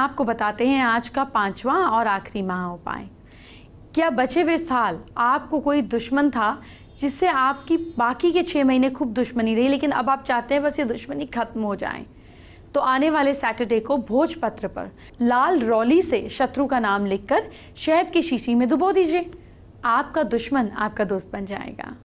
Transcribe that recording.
आपको बताते हैं आज का पांचवा और आखिरी महा उपाय क्या बचे हुए साल आपको कोई दुश्मन था जिससे आपकी बाकी के छः महीने खूब दुश्मनी रही लेकिन अब आप चाहते हैं बस ये दुश्मनी खत्म हो जाए तो आने वाले सैटरडे को भोजपत्र पर लाल रौली से शत्रु का नाम लिखकर शहद की शीशी में डुबो दीजिए आपका दुश्मन आपका दोस्त बन जाएगा